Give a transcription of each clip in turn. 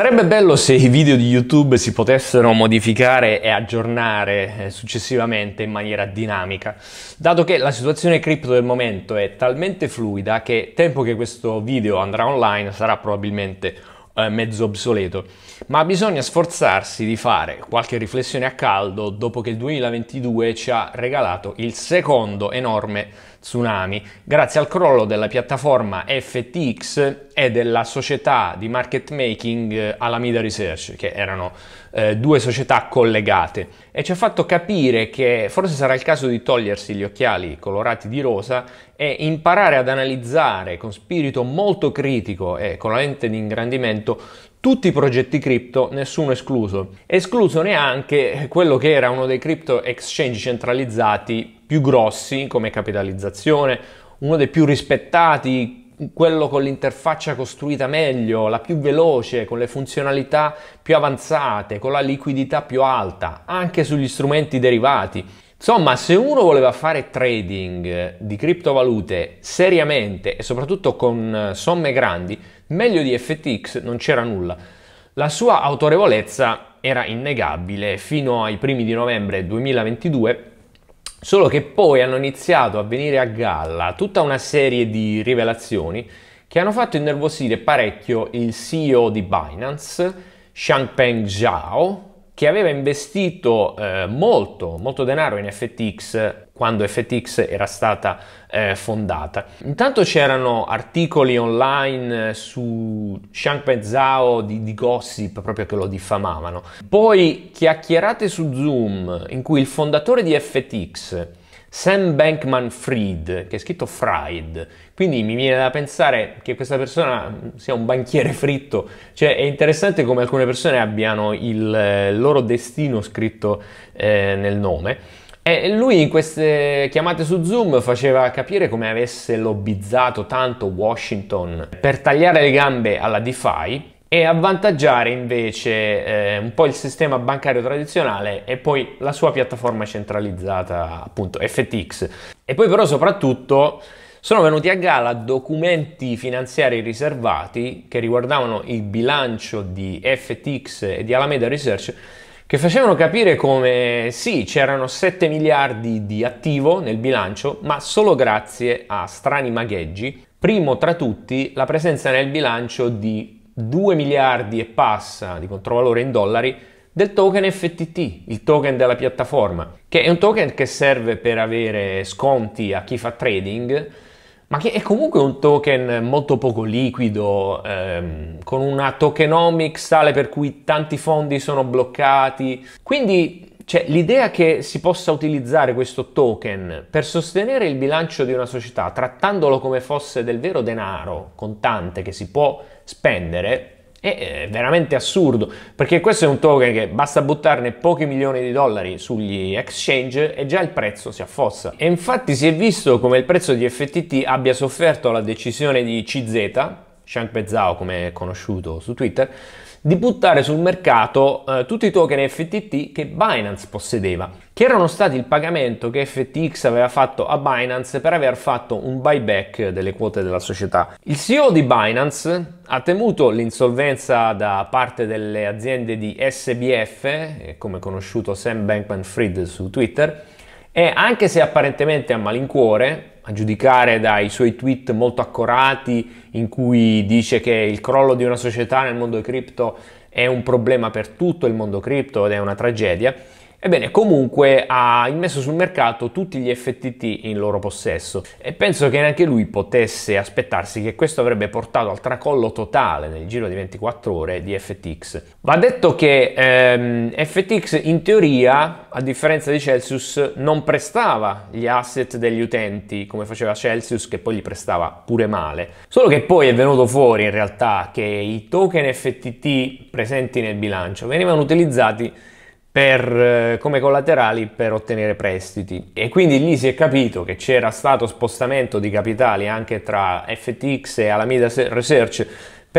Sarebbe bello se i video di YouTube si potessero modificare e aggiornare eh, successivamente in maniera dinamica, dato che la situazione cripto del momento è talmente fluida che tempo che questo video andrà online sarà probabilmente eh, mezzo obsoleto, ma bisogna sforzarsi di fare qualche riflessione a caldo dopo che il 2022 ci ha regalato il secondo enorme tsunami, grazie al crollo della piattaforma FTX e della società di market making eh, Alameda Research, che erano eh, due società collegate e ci ha fatto capire che forse sarà il caso di togliersi gli occhiali colorati di rosa e imparare ad analizzare con spirito molto critico e con la lente di ingrandimento tutti i progetti cripto, nessuno escluso. Escluso neanche quello che era uno dei crypto exchange centralizzati più grossi come capitalizzazione, uno dei più rispettati quello con l'interfaccia costruita meglio, la più veloce, con le funzionalità più avanzate, con la liquidità più alta, anche sugli strumenti derivati. Insomma, se uno voleva fare trading di criptovalute seriamente e soprattutto con eh, somme grandi, meglio di FTX non c'era nulla. La sua autorevolezza era innegabile fino ai primi di novembre 2022 Solo che poi hanno iniziato a venire a galla tutta una serie di rivelazioni che hanno fatto innervosire parecchio il CEO di Binance, Xiangpeng Zhao, che aveva investito eh, molto, molto denaro in FTX quando FTX era stata eh, fondata. Intanto c'erano articoli online eh, su Shang Zhao di, di, gossip proprio che lo diffamavano. Poi chiacchierate su Zoom in cui il fondatore di FTX Sam Bankman Fried, che è scritto Fried, quindi mi viene da pensare che questa persona sia un banchiere fritto, cioè è interessante come alcune persone abbiano il eh, loro destino scritto eh, nel nome. E lui in queste chiamate su Zoom faceva capire come avesse lobbizzato tanto Washington per tagliare le gambe alla DeFi e avvantaggiare invece eh, un po' il sistema bancario tradizionale e poi la sua piattaforma centralizzata, appunto FTX. E poi però soprattutto sono venuti a galla documenti finanziari riservati che riguardavano il bilancio di FTX e di Alameda Research che facevano capire come sì, c'erano 7 miliardi di attivo nel bilancio, ma solo grazie a strani magheggi, primo tra tutti la presenza nel bilancio di 2 miliardi e passa di controvalore in dollari del token FTT, il token della piattaforma, che è un token che serve per avere sconti a chi fa trading, ma che è comunque un token molto poco liquido, ehm, con una tokenomics tale per cui tanti fondi sono bloccati. Quindi cioè, l'idea che si possa utilizzare questo token per sostenere il bilancio di una società trattandolo come fosse del vero denaro contante che si può spendere è veramente assurdo, perché questo è un token che basta buttarne pochi milioni di dollari sugli exchange e già il prezzo si affossa. E infatti si è visto come il prezzo di FTT abbia sofferto la decisione di CZ, Shang Pezao come è conosciuto su Twitter, di buttare sul mercato eh, tutti i token FTT che Binance possedeva, che erano stati il pagamento che FTX aveva fatto a Binance per aver fatto un buyback delle quote della società. Il CEO di Binance ha temuto l'insolvenza da parte delle aziende di SBF, eh, come conosciuto Sam Bankman Fried su Twitter, e anche se apparentemente a malincuore, a giudicare dai suoi tweet molto accorati in cui dice che il crollo di una società nel mondo cripto è un problema per tutto il mondo cripto ed è una tragedia, Ebbene, comunque ha immesso sul mercato tutti gli FTT in loro possesso e penso che neanche lui potesse aspettarsi che questo avrebbe portato al tracollo totale nel giro di 24 ore di FTX. Va detto che ehm, FTX in teoria, a differenza di Celsius, non prestava gli asset degli utenti come faceva Celsius che poi li prestava pure male. Solo che poi è venuto fuori in realtà che i token FTT presenti nel bilancio venivano utilizzati per, eh, come collaterali per ottenere prestiti e quindi lì si è capito che c'era stato spostamento di capitali anche tra FTX e Alameda Research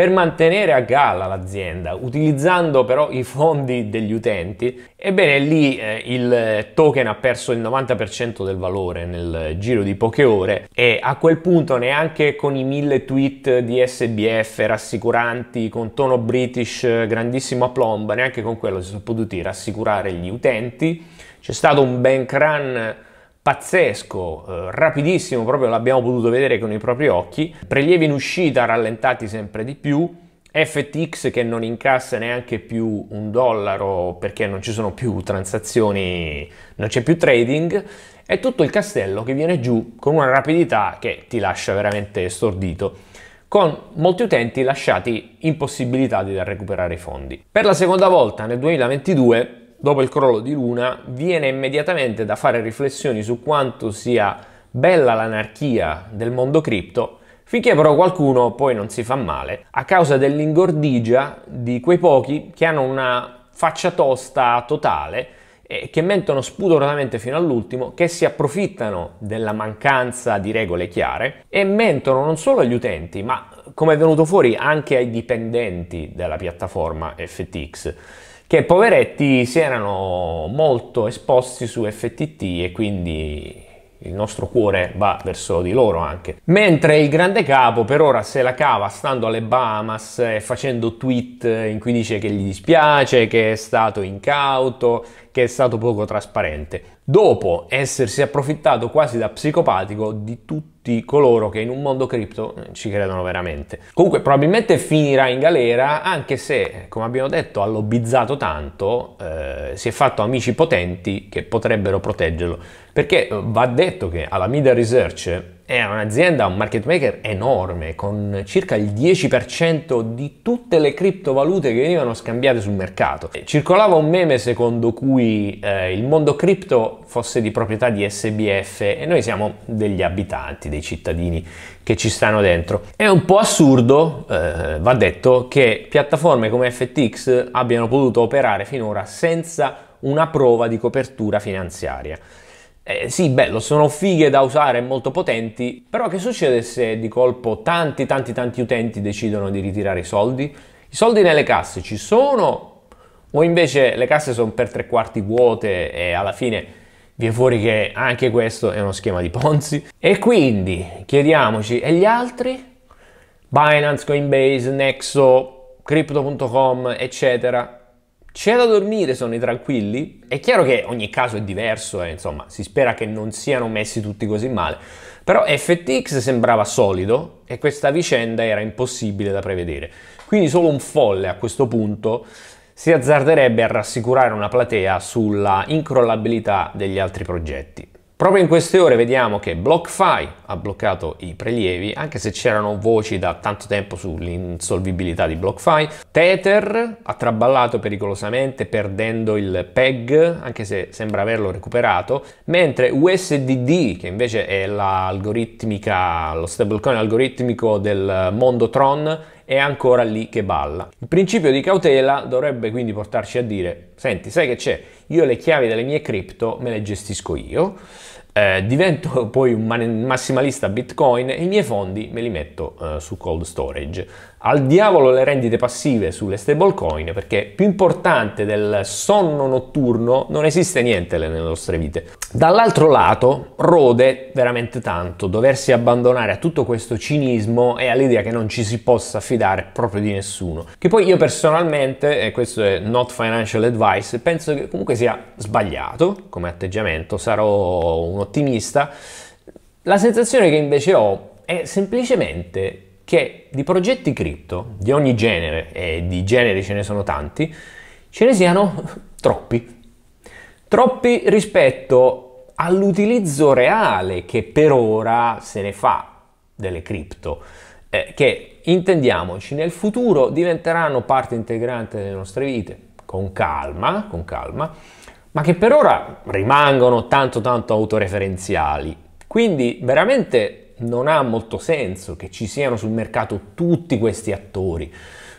per mantenere a galla l'azienda, utilizzando però i fondi degli utenti, ebbene lì eh, il token ha perso il 90% del valore nel giro di poche ore e a quel punto neanche con i mille tweet di SBF rassicuranti con tono british grandissimo aplomb, neanche con quello si sono potuti rassicurare gli utenti. C'è stato un bank run pazzesco, eh, rapidissimo, proprio l'abbiamo potuto vedere con i propri occhi, prelievi in uscita rallentati sempre di più, FTX che non incassa neanche più un dollaro perché non ci sono più transazioni, non c'è più trading e tutto il castello che viene giù con una rapidità che ti lascia veramente stordito con molti utenti lasciati impossibilitati da recuperare i fondi. Per la seconda volta nel 2022 dopo il crollo di Luna, viene immediatamente da fare riflessioni su quanto sia bella l'anarchia del mondo cripto, finché però qualcuno poi non si fa male a causa dell'ingordigia di quei pochi che hanno una faccia tosta totale e che mentono spudoratamente fino all'ultimo, che si approfittano della mancanza di regole chiare e mentono non solo agli utenti, ma come è venuto fuori anche ai dipendenti della piattaforma FTX che poveretti si erano molto esposti su FTT e quindi il nostro cuore va verso di loro anche. Mentre il grande capo per ora se la cava stando alle Bahamas e eh, facendo tweet in cui dice che gli dispiace, che è stato incauto, che è stato poco trasparente, dopo essersi approfittato quasi da psicopatico di tutti coloro che in un mondo cripto eh, ci credono veramente. Comunque probabilmente finirà in galera anche se, come abbiamo detto, ha lobbizzato tanto, eh, si è fatto amici potenti che potrebbero proteggerlo perché eh, va detto che Alameda Research è un'azienda, un market maker enorme, con circa il 10% di tutte le criptovalute che venivano scambiate sul mercato. Eh, circolava un meme secondo cui eh, il mondo cripto fosse di proprietà di SBF e noi siamo degli abitanti, dei cittadini che ci stanno dentro. È un po' assurdo, eh, va detto, che piattaforme come FTX abbiano potuto operare finora senza una prova di copertura finanziaria. Eh, sì, bello, sono fighe da usare, molto potenti, però che succede se di colpo tanti, tanti, tanti utenti decidono di ritirare i soldi? I soldi nelle casse ci sono o invece le casse sono per tre quarti vuote e alla fine viene fuori che anche questo è uno schema di Ponzi? E quindi chiediamoci, e gli altri? Binance, Coinbase, Nexo, Crypto.com, eccetera, c'è da dormire, sono i tranquilli? È chiaro che ogni caso è diverso e eh, insomma si spera che non siano messi tutti così male, però FTX sembrava solido e questa vicenda era impossibile da prevedere. Quindi solo un folle a questo punto si azzarderebbe a rassicurare una platea sulla incrollabilità degli altri progetti. Proprio in queste ore vediamo che BlockFi ha bloccato i prelievi, anche se c'erano voci da tanto tempo sull'insolvibilità di BlockFi. Tether ha traballato pericolosamente perdendo il PEG, anche se sembra averlo recuperato, mentre USDD, che invece è lo stablecoin algoritmico del mondo Tron, è ancora lì che balla. Il principio di cautela dovrebbe quindi portarci a dire, senti, sai che c'è? Io le chiavi delle mie cripto me le gestisco io, eh, divento poi un man- massimalista Bitcoin e i miei fondi me li metto eh, su cold storage. Al diavolo le rendite passive sulle stablecoin perché più importante del sonno notturno non esiste niente nelle nostre vite. Dall'altro lato rode veramente tanto doversi abbandonare a tutto questo cinismo e all'idea che non ci si possa fidare proprio di nessuno. Che poi io personalmente, e questo è not financial advice, penso che comunque sia sbagliato come atteggiamento, sarò un ottimista. La sensazione che invece ho è semplicemente che di progetti cripto di ogni genere, e di generi ce ne sono tanti, ce ne siano troppi. Troppi rispetto all'utilizzo reale che per ora se ne fa delle cripto, eh, che intendiamoci, nel futuro diventeranno parte integrante delle nostre vite, con calma, con calma, ma che per ora rimangono tanto tanto autoreferenziali. Quindi veramente non ha molto senso che ci siano sul mercato tutti questi attori,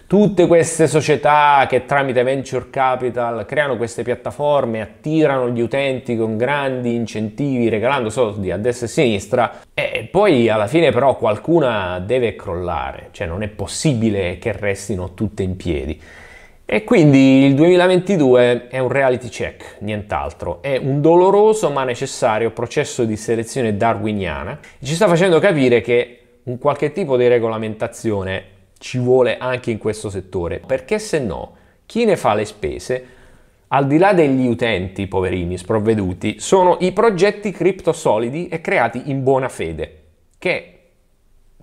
tutte queste società che tramite venture capital creano queste piattaforme, attirano gli utenti con grandi incentivi, regalando soldi a destra e a sinistra, e poi alla fine però qualcuna deve crollare, cioè non è possibile che restino tutte in piedi. E quindi il 2022 è un reality check, nient'altro. È un doloroso ma necessario processo di selezione darwiniana. Ci sta facendo capire che un qualche tipo di regolamentazione ci vuole anche in questo settore, perché se no chi ne fa le spese, al di là degli utenti poverini sprovveduti, sono i progetti criptosolidi e creati in buona fede, che,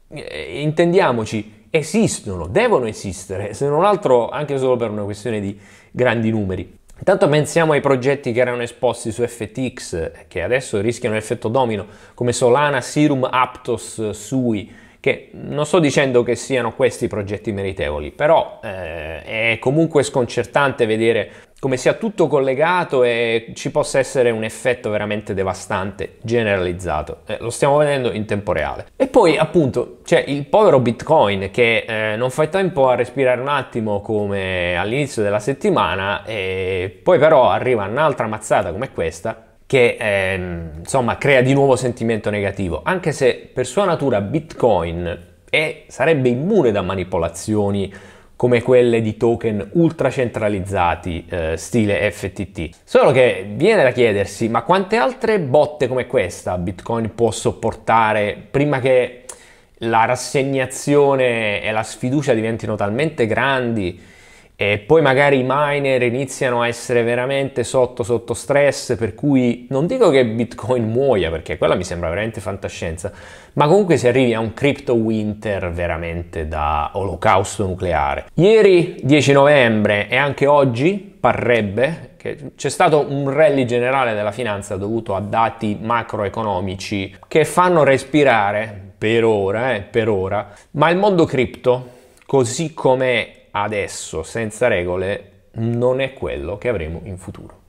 eh, intendiamoci, esistono, devono esistere, se non altro anche solo per una questione di grandi numeri. Intanto pensiamo ai progetti che erano esposti su FTX, che adesso rischiano l'effetto domino, come Solana, Serum, Aptos, Sui, che non sto dicendo che siano questi progetti meritevoli, però eh, è comunque sconcertante vedere come sia tutto collegato e ci possa essere un effetto veramente devastante, generalizzato. Eh, lo stiamo vedendo in tempo reale. E poi appunto c'è il povero Bitcoin che eh, non fa tempo a respirare un attimo come all'inizio della settimana e poi però arriva un'altra mazzata come questa che ehm, insomma crea di nuovo sentimento negativo, anche se per sua natura Bitcoin è, sarebbe immune da manipolazioni come quelle di token ultra centralizzati eh, stile FTT. Solo che viene da chiedersi, ma quante altre botte come questa Bitcoin può sopportare prima che la rassegnazione e la sfiducia diventino talmente grandi e poi magari i miner iniziano a essere veramente sotto sotto stress, per cui non dico che Bitcoin muoia, perché quella mi sembra veramente fantascienza, ma comunque si arrivi a un crypto winter veramente da olocausto nucleare. Ieri 10 novembre e anche oggi parrebbe che c'è stato un rally generale della finanza dovuto a dati macroeconomici che fanno respirare per ora, eh, per ora, ma il mondo cripto così come adesso senza regole non è quello che avremo in futuro.